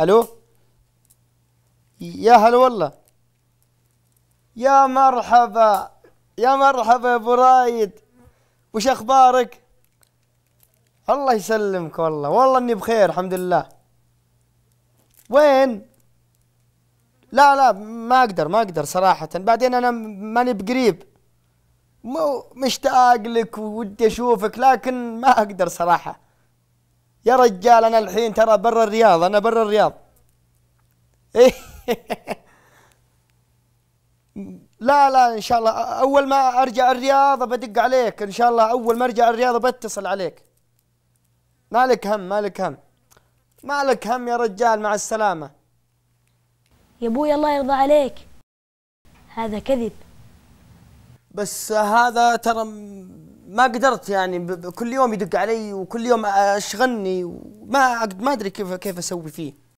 الو يا هلا والله يا مرحبا يا مرحبا يا ابو رايد وش اخبارك الله يسلمك والله والله اني بخير الحمد لله وين لا لا ما اقدر ما اقدر صراحة بعدين انا ماني بقريب مو مشتاق لك ودي اشوفك لكن ما اقدر صراحة يا رجال انا الحين ترى برا الرياض انا برا الرياض لا لا ان شاء الله اول ما ارجع الرياض بدق عليك ان شاء الله اول ما ارجع الرياض بتصل عليك مالك هم مالك هم مالك هم يا رجال مع السلامه يا ابوي الله يرضى عليك هذا كذب بس هذا ترى ما قدرت يعني كل يوم يدق علي وكل يوم اشغلني وما ما ادري كيف كيف اسوي فيه